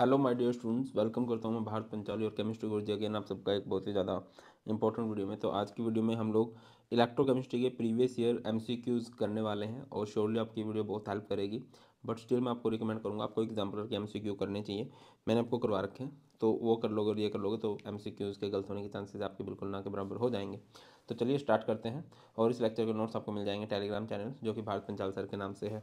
hello my dear students welcome करता हूं मैं भारत पंचाली और केमिस्ट्री गुरुजी अगेन आप सबका एक बहुत ही ज़्यादा इंपॉर्टेंट वीडियो में तो आज की वीडियो में हम लोग इलेक्ट्रोकेमिस्ट्री के प्रीवियस ईयर एमसीक्यूज करने वाले हैं और श्योरली आपकी वीडियो बहुत हेल्प करेगी बट स्टिल मैं आपको रिकमेंड करूँगा आपको एग्जाम्पल के एम करने चाहिए मैंने आपको करवा रखे हैं तो वो कर लोगे और ये कर लोगे तो एम के गलत होने के चांसेज़ आपके बिल्कुल ना के बराबर हो जाएंगे तो चलिए स्टार्ट करते हैं और इस लेक्चर के नोट्स आपको मिल जाएंगे टेलीग्राम चैनल जो कि भारत पंचाल सर के नाम से है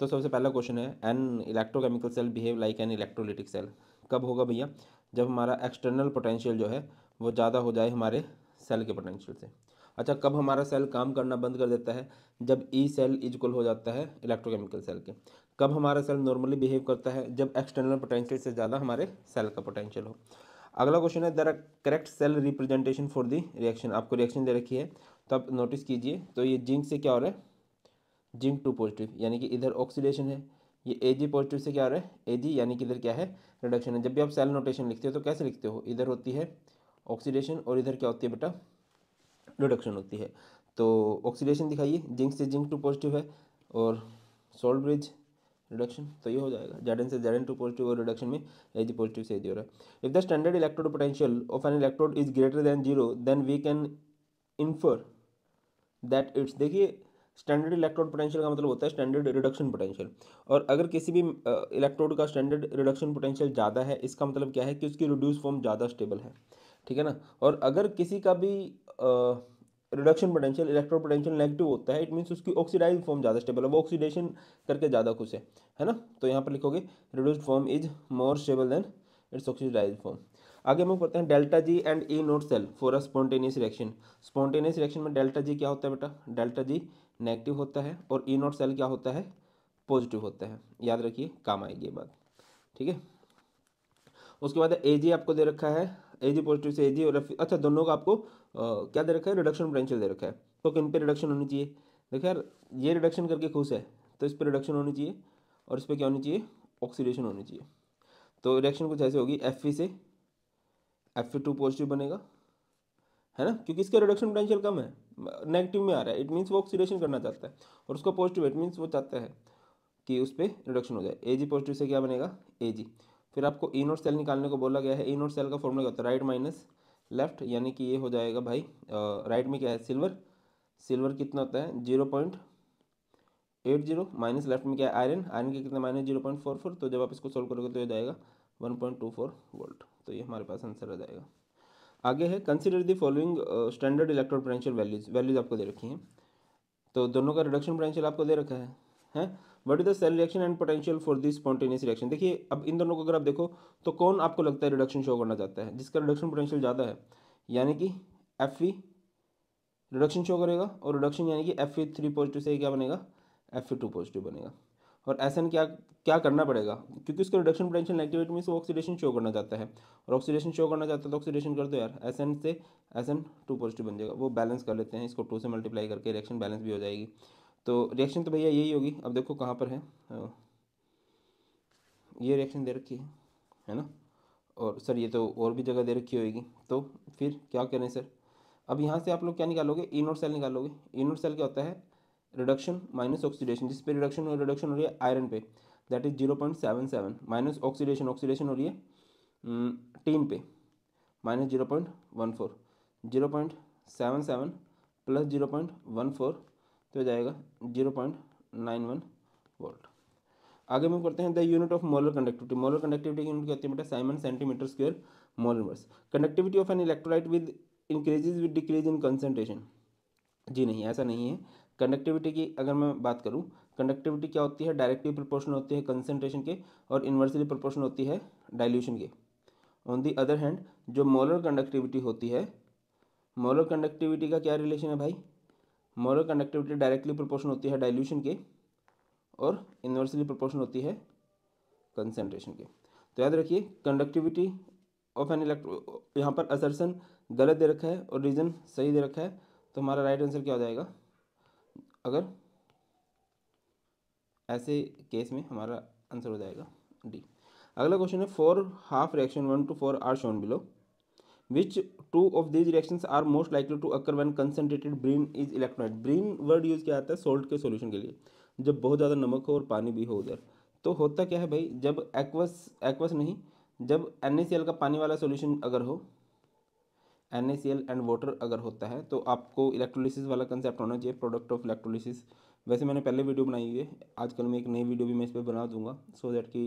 तो सबसे पहला क्वेश्चन है an electrochemical cell behave like an electrolytic cell कब होगा भैया जब हमारा एक्सटर्नल पोटेंशियल जो है वो ज़्यादा हो जाए हमारे सेल के पोटेंशियल से अच्छा कब हमारा सेल काम करना बंद कर देता है जब ई सेल इजक्ल हो जाता है इलेक्ट्रोकेमिकल सेल के कब हमारा सेल नॉर्मली बिहेव करता है जब एक्सटर्नल पोटेंशियल से ज़्यादा हमारे सेल का पोटेंशियल हो अगला क्वेश्चन है the correct cell representation for the reaction आपको रिएक्शन दे रखी है तो आप नोटिस कीजिए तो ये जिंक से क्या हो रहा है जिंक टू पॉजिटिव यानी कि इधर ऑक्सीडेशन है ये ए जी पॉजिटिव से क्या हो रहा है ए जी यानी कि इधर क्या है रिडक्शन है जब भी आप सेल नोटेशन लिखते हो तो कैसे लिखते हो इधर होती है ऑक्सीडेशन और इधर क्या होती है बेटा रिडक्शन होती है तो ऑक्सीडेशन दिखाइए जिंक से जिंक टू पॉजिटिव है और सोल्ट ब्रिज रिडक्शन तो ये हो जाएगा जैडन से जैडन टू पॉजिटिव और रिडक्शन में जी पॉजिटिव से एच हो रहा है if the standard electrode potential of an electrode is greater than zero then we can infer that it's देखिए स्टैंडर्ड इलेक्ट्रोड पोटेंशियल का मतलब होता है स्टैंडर्ड रिडक्शन पोटेंशियल और अगर किसी भी इलेक्ट्रोड का स्टैंडर्ड रिडक्शन पोटेंशियल ज़्यादा है इसका मतलब क्या है कि उसकी रिड्यूस फॉर्म ज़्यादा स्टेबल है ठीक है ना और अगर किसी का भी reduction potential electrode potential negative होता है इट मीन्स उसकी ऑक्सीडाइज फॉर्म ज़्यादा स्टेबल है वो ऑक्सीडेशन करके ज़्यादा खुश है है ना तो यहाँ पर लिखोगे reduced form is more stable than its oxidize form आगे हम लोग पढ़ते हैं delta G and E note cell for a spontaneous reaction spontaneous reaction में डेल्टा जी क्या होता है बेटा डेल्टा जी नेगेटिव होता है और ई नॉट सेल क्या होता है पॉजिटिव होता है याद रखिए काम आएगी ये बात ठीक है उसके बाद ए जी आपको दे रखा है ए जी पॉजिटिव से ए जी और अच्छा दोनों का आपको आ, क्या दे रखा है रिडक्शन पोटेंशियल दे रखा है तो किन पे रिडक्शन होनी चाहिए देखिए यार ये रिडक्शन करके खुश है तो इस पर रिडक्शन होनी चाहिए और इस पर क्या होनी चाहिए ऑक्सीडेशन होनी चाहिए तो रिडक्शन कुछ ऐसे होगी एफ से एफ टू पॉजिटिव बनेगा है ना क्योंकि इसका रिडक्शन पोटेंशियल कम है नेगेटिव में आ रहा है इट मीन्स वो ऑक्सीडेशन करना चाहता है और उसका पॉजिटिव इट मीन्स वो चाहता है कि उस पर रिडक्शन हो जाए ए जी पॉजिटिव से क्या बनेगा ए जी फिर आपको ई नोट सेल निकालने को बोला गया है ई नोट सेल का फॉर्मूला क्या होता है राइट माइनस लेफ्ट यानी कि ये हो जाएगा भाई राइट में क्या है सिल्वर सिल्वर कितना होता है zero point eight zero minus left में क्या है आयरन आयरन के कितना minus zero point four four तो जब आप इसको सोल्व करोगे तो ये जाएगा one point two four volt तो ये हमारे पास आंसर आ जाएगा आगे है consider the following standard electrode potential values values आपको दे रखी हैं तो दोनों का रिडक्शन पोटेंशियल आपको दे रखा है है what is the cell reaction and potential for this spontaneous reaction देखिए अब इन दोनों को अगर आप देखो तो कौन आपको लगता है रिडक्शन शो करना चाहता है जिसका रिडक्शन पोटेंशियल ज़्यादा है यानी कि एफ ई रिडक्शन शो करेगा और रिडक्शन यानी कि एफ ई थ्री पॉजिटिव से क्या बनेगा एफ ई टू पॉजिटिव बनेगा और एस क्या क्या करना पड़ेगा क्योंकि उसका रिडक्शन पोटेंशियल नेगेटिव में से ऑक्सीडेशन शो करना चाहता है और ऑक्सीडेशन शो करना चाहता है तो ऑक्सीडेशन कर दो यार एस से एस टू पॉजिटिव बन जाएगा वो बैलेंस कर लेते हैं इसको टू से मल्टीप्लाई करके रिएक्शन बैलेंस भी हो जाएगी तो रिएक्शन तो भैया यही होगी अब देखो कहाँ पर है ये रिएक्शन दे रखी है है ना और सर ये तो और भी जगह दे रखी होगी तो फिर क्या करें सर अब यहाँ से आप लोग क्या निकालोगे इनोर सेल निकालोगे इनोर सेल क्या होता है रिडक्शन माइनस ऑक्सीडेशन जिस पे रिडक्शन हो रिडक्शन हो रही है आयरन पे that is zero point seven seven minus oxidation oxidation हो रही है टीन हम्म, पे minus zero point one four zero point seven seven plus zero point one four तो जाएगा zero point nine one volt आगे move करते हैं the unit of molar conductivity molar conductivity की यूनिट कहती है बेटा साइमन सेंटीमीटर स्क्वेयर मोलर वर्स conductivity of an electrolyte with increases with decrease in concentration जी नहीं ऐसा नहीं है कंडक्टिविटी की अगर मैं बात करूँ कंडक्टिविटी क्या होती है डायरेक्टली प्रपोर्शन होती है कंसनट्रेशन के और इन्वर्सली प्रपोर्शन होती है डाइल्यूशन के ऑन दी अदर हैंड जो मोलर कंडक्टिविटी होती है मोलर कंडक्टिविटी का क्या रिलेशन है भाई मोलर कंडक्टिविटी डायरेक्टली प्रपोर्शन होती है डाइल्यूशन के और इन्वर्सली प्रपोर्शन होती है कंसनट्रेशन के तो याद रखिए कंडक्टिविटी ऑफ एन इलेक्ट्रो यहाँ पर असरसन गलत दे रखा है और रीज़न सही दे रखा है तो हमारा राइट आंसर क्या हो जाएगा अगर ऐसे केस में हमारा आंसर हो जाएगा डी अगला क्वेश्चन है four half reaction one two four are shown below which two of these reactions are most likely to occur one concentrated brine is electrolyte brine word use किया जाता है salt के solution के लिए जब बहुत ज़्यादा नमक हो और पानी भी हो उधर तो होता क्या है भाई जब एक्वस एक्वस नहीं जब एन का पानी वाला सोल्यूशन अगर हो एन एंड वाटर अगर होता है तो आपको इलेक्ट्रोलिसिस वाला कंसेप्ट होना चाहिए प्रोडक्ट ऑफ इलेक्ट्रोलिसिस वैसे मैंने पहले वीडियो बनाई हुई है आजकल मैं एक नई वीडियो भी मैं इस पर बना दूंगा सो so दैट कि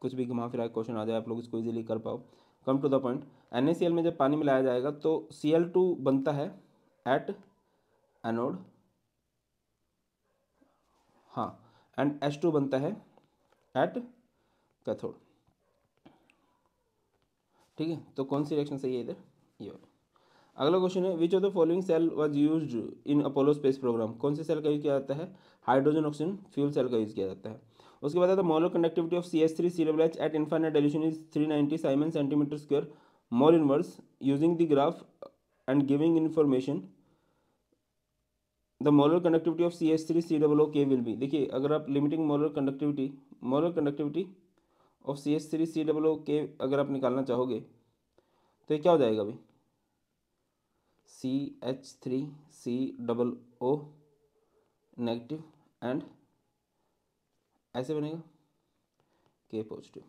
कुछ भी घुमा फिरा क्वेश्चन आ जाए आप लोग इसको इजीली कर पाओ come to the point N में जब पानी मिलाया जाएगा तो सी बनता है एट एनोड हाँ एंड एच टू बनता है एट कैथोड ठीक है तो कौन सी रिएक्शन सही है इधर ये अगला क्वेश्चन है which of the following cell was used in Apollo space program कौन से सेल का यूज़ किया जाता है हाइड्रोजन ऑक्सीजन फ्यूल सेल का यूज़ किया जाता है उसके बाद आता है molar conductivity of C S three C double H at infinite dilution is three ninety siemens centimetre square mole inverse using the graph and giving information the molar conductivity of C S three C double O K will be देखिए अगर आप limiting molar conductivity molar conductivity of C S three C double O K अगर आप निकालना चाहोगे तो ये क्या हो जाएगा अभी C H three C double O negative and ऐसे बनेगा के पॉजिटिव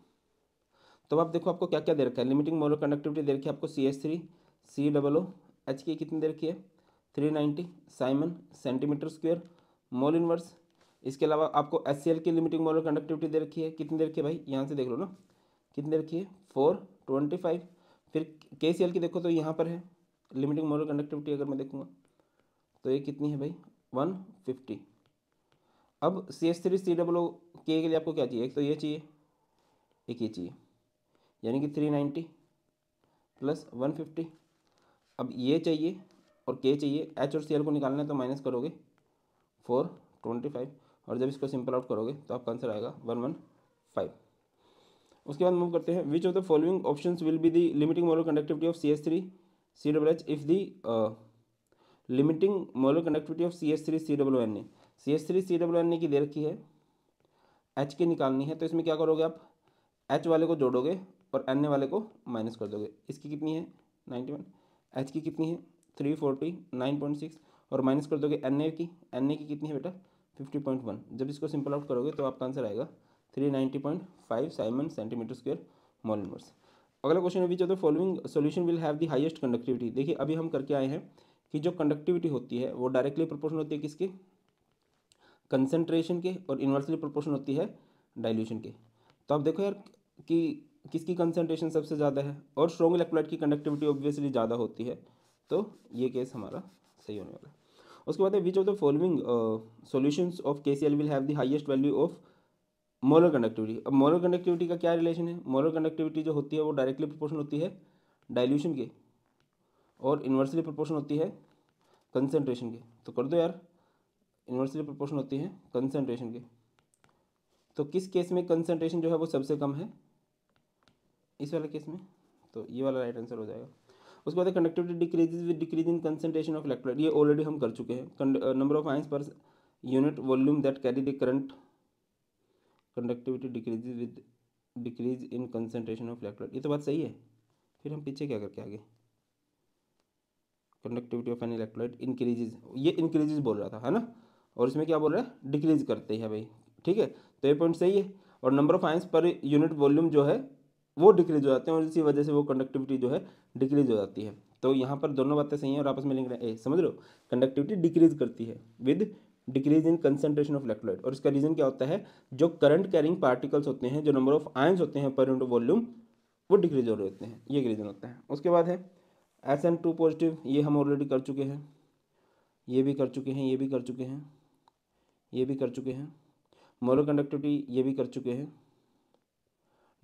तो आप देखो आपको क्या क्या दे रखा है लिमिटिंग मोलर कंडक्टिविटी दे रखी है आपको C H three C double O H की कितनी दे रखी है three ninety siemens centimetre square mole inverse इसके अलावा आपको एस की लिमिटिंग मोलर कंडक्टिविटी दे रखी है कितनी दे रखी है भाई यहाँ से देख लो ना कितनी दे रखी है फोर ट्वेंटी फाइव फिर के सी एल की देखो तो यहाँ पर है लिमिटिंग मॉडल कंडक्टिविटी अगर मैं देखूँगा तो ये कितनी है भाई वन फिफ्टी अब सी एस थ्री सी डब्लो के लिए आपको क्या चाहिए एक तो ये चाहिए एक ये चाहिए यानी कि three ninety plus one fifty अब ये चाहिए और के चाहिए एच और सी एल को निकालना है तो माइनस करोगे फोर ट्वेंटी फाइव और जब इसको सिंपल आउट करोगे तो आपका आंसर आएगा वन वन फाइव उसके बाद मूव करते हैं which of the following options will be the limiting molar conductivity of C S three C double H if the limiting molar conductivity of C H three C W N A C H three C W N A की दे रखी है H की निकालनी है तो इसमें क्या करोगे आप एच वाले को जोड़ोगे और एन ए वाले को माइनस कर दोगे इसकी कितनी है नाइन्टी वन एच की कितनी है three forty nine point six और माइनस कर दोगे एन ए की एन ए की कितनी है बेटा फिफ्टी पॉइंट वन जब इसको सिंपल आउट करोगे तो आपका आंसर आएगा three ninety point five siemens centimetre square mole अगला क्वेश्चन अभी of the following solution will have the highest conductivity देखिए अभी हम करके आए हैं कि जो कंडक्टिविटी होती है वो डायरेक्टली प्रोपोर्शन होती है किसके कंसनट्रेशन के और इन्वर्सली प्रोपोर्शन होती है डायल्यूशन के तो आप देखो यार कि किसकी कंसनट्रेशन सबसे ज़्यादा है और स्ट्रॉन्ग इलेक्ट्रोलाइट की कंडक्टिविटी ऑब्वियसली ज़्यादा होती है तो ये केस हमारा सही होने वाला है उसके बाद which of the following solution of K C L will have the value of molar conductivity अब मोलर कंडक्टिविटी का क्या रिलेशन है मोलर कंडक्टिविटी जो होती है वो डायरेक्टली प्रोपोर्शन होती है डाइल्यूशन के और इन्वर्सली प्रोपोर्शन होती है कंसनट्रेशन के तो कर दो यार इन्वर्सली प्रोपोर्शन होती है कंसनट्रेशन के तो किस केस में कंसनट्रेशन जो है वो सबसे कम है इस वाले केस में तो ये वाला राइट आंसर हो जाएगा उसके बाद conductivity decreases with decrease in concentration of electrolyte ये ऑलरेडी हम कर चुके हैं number of ions per unit volume that carry the current conductivity decrease with decrease in concentration of electron ये तो बात सही है फिर हम पीछे क्या करके आगे conductivity of an electrolyte increases ये इंक्रीजेज बोल रहा था है ना और इसमें क्या बोल रहा है डिक्रीज करते हैं भाई ठीक है तो ये पॉइंट सही है और number of ions per unit volume जो है वो डिक्रीज हो जाते हैं और इसी वजह से वो कंडक्टिविटी जो है डिक्रीज हो जाती है तो यहाँ पर दोनों बातें सही हैं और आपस में लिंक रहे समझ लो कंडक्टिविटी डिक्रीज करती है with decrease in concentration of electrolyte और इसका रीजन क्या होता है जो करंट कैरिंग पार्टिकल्स होते हैं जो नंबर ऑफ आयंस होते हैं पर यूनिट वॉल्यूम वो डिक्रीज हो रहे होते हैं ये रीजन होता है उसके बाद है एस एन टू पॉजिटिव ये हम ऑलरेडी कर चुके हैं ये भी कर चुके हैं ये भी कर चुके हैं ये भी कर चुके हैं मोलो कंडक्टिविटी ये भी कर चुके हैं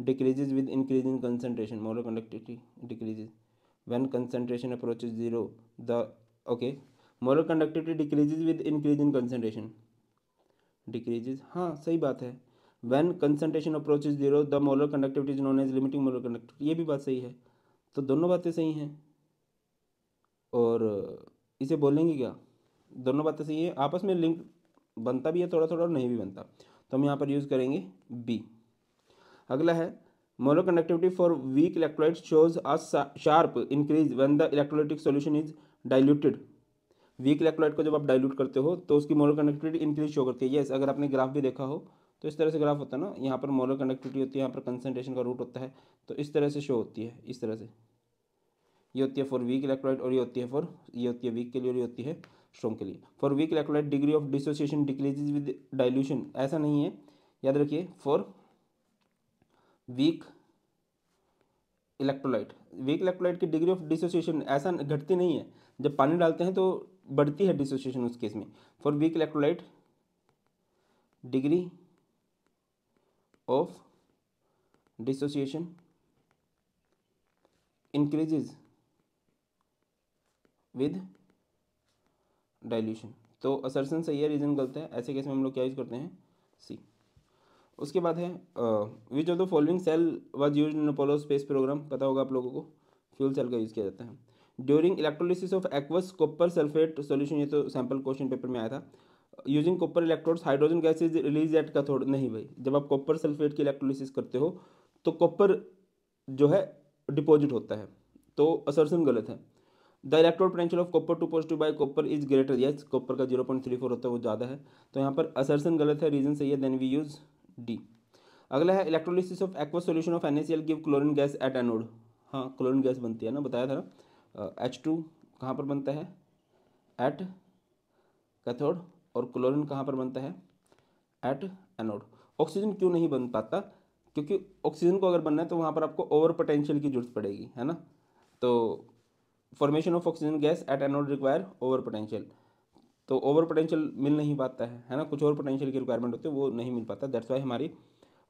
decreases with increase in concentration molar conductivity decreases when approach is zero the okay molar conductivity decreases with increase in concentration decreases हाँ सही बात है when concentration approach is zero the molar conductivity is known as limiting molar conductivity ये भी बात सही है तो दोनों बातें सही हैं और इसे बोलेंगे क्या दोनों बातें सही है आपस में लिंक बनता भी है थोड़ा थोड़ा और नहीं भी बनता तो हम यहाँ पर यूज़ करेंगे बी अगला है molar conductivity for weak electrolyte shows a sharp increase when the electrolytic solution is diluted weak electrolyte को जब आप डाइल्यूट करते हो तो उसकी मोलर कंडक्टिविटी इंक्रीज शो करती है येस अगर आपने ग्राफ भी देखा हो तो इस तरह से ग्राफ होता है ना यहाँ पर मोलर कंडक्टिविटी होती है यहाँ पर कंसनट्रेशन का रूट होता है तो इस तरह से शो होती है इस तरह से ये होती है फॉर वीक इलेक्ट्रोलाइट और ये होती है फॉर ये होती है वीक के लिए और ये होती है स्ट्रॉन्ग के लिए for weak electrolyte degree of dissociation decreases with dilution ऐसा नहीं है याद रखिए for weak electrolyte weak electrolyte की डिग्री ऑफ डिसोसिएशन ऐसा घटती नहीं है जब पानी डालते हैं तो बढ़ती है डिसोसिएशन उस केस में for weak electrolyte degree of dissociation increases with dilution तो असरसन सही है रीज़न गलत है ऐसे केस में हम लोग क्या यूज़ करते हैं सी उसके बाद है which of the following cell was use in Apollo space program पता होगा आप लोगों को फ्यूल सेल का यूज़ किया जाता है during electrolysis of aqueous copper sulphate solution ये तो सैम्पल क्वेश्चन पेपर में आया था using copper electrodes hydrogen gas is release at cathode नहीं भाई जब आप कॉपर सल्फेट की इलेक्ट्रोलिसिस करते हो तो कॉपर जो है डिपॉजिट होता है तो असरसन गलत है the electrode potential of copper two positive by copper is greater yes copper का जीरो पॉइंट थ्री फोर होता है वो ज़्यादा है तो यहाँ पर असरसन गलत है रीजन सही है देन वी यूज़ डी अगला है electrolysis of aqua solution of N give chlorine gas at anode हाँ क्लोरिन गैस बनती है ना बताया था ना एच टू कहाँ पर बनता है एट कैथोड और क्लोरीन कहाँ पर बनता है एट एनोड ऑक्सीजन क्यों नहीं बन पाता क्योंकि ऑक्सीजन को अगर बनना है तो वहाँ पर आपको ओवर पोटेंशियल की जरूरत पड़ेगी है ना तो formation of oxygen gas at anode require over potential तो ओवर पोटेंशियल मिल नहीं पाता है है ना कुछ ओवर पोटेंशियल की रिक्वायरमेंट होती है वो नहीं मिल पाता दैट्स वाई हमारी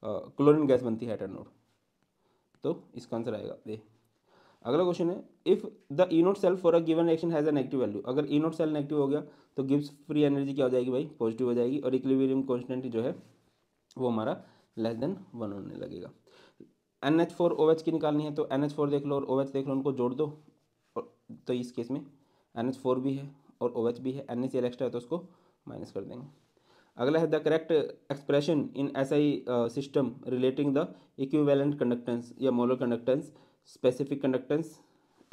क्लोरीन गैस बनती है एट एनोड तो इसका आंसर आएगा दे अगला क्वेश्चन है if the E note cell for a given reaction has a negative value अगर ई नोट सेल नेगेटिव हो गया तो गिव्स फ्री एनर्जी क्या हो जाएगी भाई पॉजिटिव हो जाएगी और इक्विलिब्रियम कॉन्स्टेंट जो है वो हमारा लेस देन वन होने लगेगा N H four O H की निकालनी है तो एन एच फोर देख लो और ओ एच देख लो उनको जोड़ दो तो इस केस में एन एच फोर भी है और ओ एच भी है एन एच एल एक्स्ट्रा है तो उसको माइनस कर देंगे अगला है the correct expression in S I system relating the equivalent conductance या molar conductance specific conductance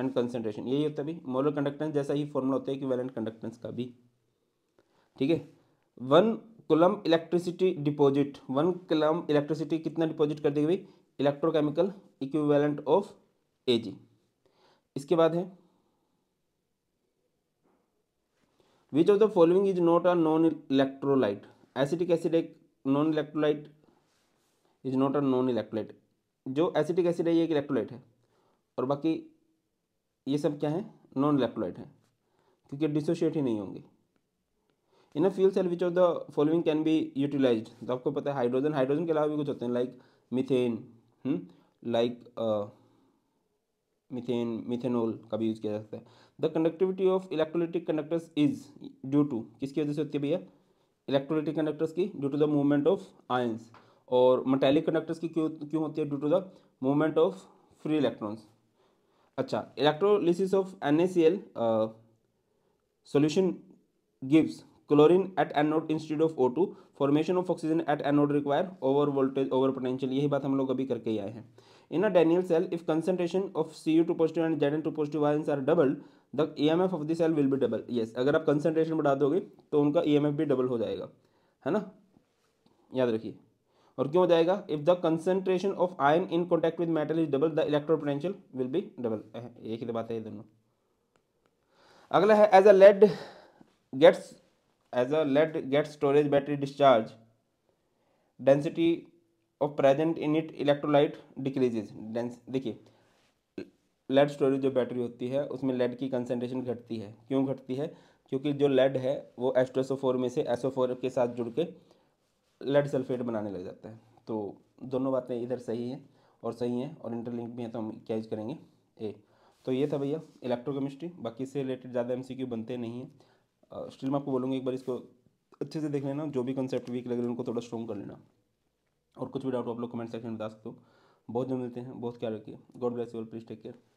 and concentration यही होता है भी मोलर कंडक्टेंस जैसा ही फॉर्मूला होता है कि वैलेंट कंडक्टेंस का भी ठीक है one coulomb electricity deposit one coulomb electricity कितना डिपॉजिट कर देगी भाई इलेक्ट्रोकेमिकल इक्विवेलेंट ऑफ एजी इसके बाद है which of the following is not a non electrolyte acidic acid एक non electrolyte is not a non electrolyte जो एसिडिक एसिड है ये एक इलेक्ट्रोलाइट है और बाकी ये सब क्या है नॉन इलेक्ट्रोलाइट है क्योंकि डिसोशिएट ही नहीं होंगे in a fuel cell which of the following can be utilize तो आपको पता है हाइड्रोजन हाइड्रोजन के अलावा भी कुछ होते हैं like methane like methane methanol का भी यूज़ किया जाता है the conductivity of electrolytic conductors is due to किसकी वजह से होती है भैया इलेक्ट्रोलिटिक कंडक्टर्स की due to the movement of ions और मेटेलिक कंडक्टर्स की क्यों क्यों होती है due to the movement of free electrons अच्छा electrolysis of L solution gives chlorine at anode institute of O two formation of oxygen eight anode require over voltage over potential यही बात हम लोग अभी करके ही आए हैं in a Daniel cell if concentration of Cu2 two positive Zn2 are ions the E M F of the cell e will be double yes अगर आप कंसनट्रेशन बढ़ा दोगे तो उनका ई एम एफ भी डबल हो जाएगा है ना याद रखिए और क्यों हो जाएगा if the concentration of ion in contact with metal is double the electropotential will be double एक ही तो बात है ये दोनों अगला है as a lead gets as a lead gets storage battery discharge density of present in it electrolyte decreases dense देखिए लेड स्टोरेज जो बैटरी होती है उसमें लेड की कंसेंट्रेशन घटती है क्यों घटती है क्योंकि जो लेड है वो एस में से एस के साथ जुड़ के लेड सल्फेट बनाने लग जाता है तो दोनों बातें इधर सही हैं और सही हैं और इंटरलिंक भी हैं तो हम क्या यूज़ करेंगे ए तो ये था भैया इलेक्ट्रोकेमिस्ट्री बाकी इससे रिलेटेड ज़्यादा एम बनते नहीं हैं स्टिल मैं आपको बोलूँगा एक बार इसको अच्छे से देख लेना जो भी कंसेप्ट वीक लग रहे उनको थोड़ा स्ट्रॉन्ग कर लेना और कुछ भी डाउट आप लोग कमेंट सेक्शन में बता सकते हो बहुत जम मिलते हैं बहुत क्या रखिए God bless you all please take care